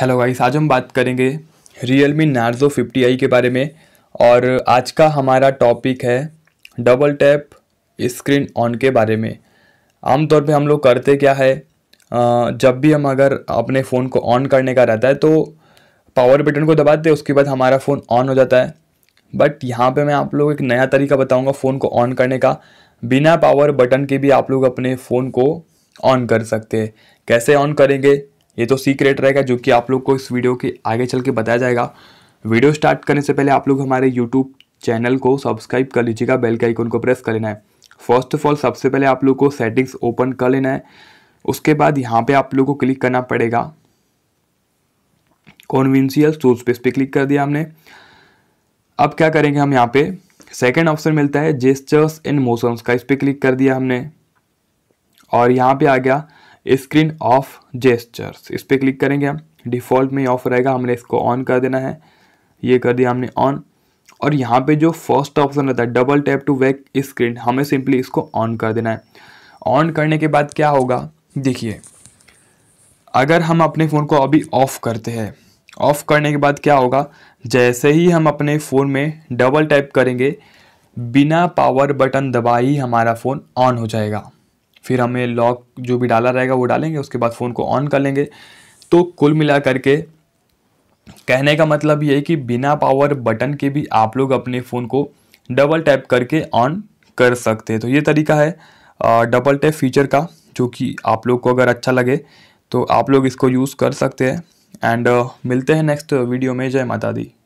hello guys आज हम बात करेंगे Realme Narzo fifty i के बारे में और आज का हमारा टॉपिक है डबल टैप स्क्रीन ऑन के बारे में आमतौर पे हम लोग करते क्या है जब भी हम अगर अपने फ़ोन को ऑन करने का रहता है तो पावर बटन को दबाते हैं उसके बाद हमारा फ़ोन ऑन हो जाता है बट यहाँ पे मैं आप लोग एक नया तरीका बताऊँगा फ़ोन को ऑन करने का बिना पावर बटन के भी आप लोग अपने फ़ोन को ऑन कर सकते हैं कैसे ऑन करेंगे ये तो सीक्रेट रहेगा जो कि आप लोग को इस वीडियो के आगे चल के बताया जाएगा वीडियो स्टार्ट करने से पहले आप लोग हमारे यूट्यूब चैनल को सब्सक्राइब कर लीजिएगा बेल के आइकन को प्रेस कर लेना है फर्स्ट ऑफ ऑल सबसे पहले आप लोग को सेटिंग्स ओपन कर लेना है उसके बाद यहाँ पे आप लोग को क्लिक करना पड़ेगा कॉन्विंसियल टूल्स पे इस पर क्लिक कर दिया हमने अब क्या करेंगे हम यहाँ पे सेकेंड ऑप्शन मिलता है जेस्चर्स इन मोशंस का इस पर क्लिक कर दिया हमने और यहाँ पे आ गया स्क्रीन ऑफ जेस्चर्स इस पर क्लिक करेंगे हम डिफ़ॉल्ट में ऑफ रहेगा हमने इसको ऑन कर देना है ये कर दिया हमने ऑन और यहाँ पे जो फर्स्ट ऑप्शन रहता है double tap to wake screen हमें सिंपली इसको ऑन कर देना है ऑन करने के बाद क्या होगा देखिए अगर हम अपने फ़ोन को अभी ऑफ़ करते हैं ऑफ़ करने के बाद क्या होगा जैसे ही हम अपने फ़ोन में डबल टैप करेंगे बिना पावर बटन दबाए ही हमारा फ़ोन ऑन हो जाएगा फिर हमें लॉक जो भी डाला रहेगा वो डालेंगे उसके बाद फ़ोन को ऑन कर लेंगे तो कुल मिला करके कहने का मतलब ये है कि बिना पावर बटन के भी आप लोग अपने फ़ोन को डबल टैप करके ऑन कर सकते हैं तो ये तरीका है डबल टैप फीचर का जो कि आप लोग को अगर अच्छा लगे तो आप लोग इसको यूज़ कर सकते हैं एंड uh, मिलते हैं नेक्स्ट वीडियो में जय माता दी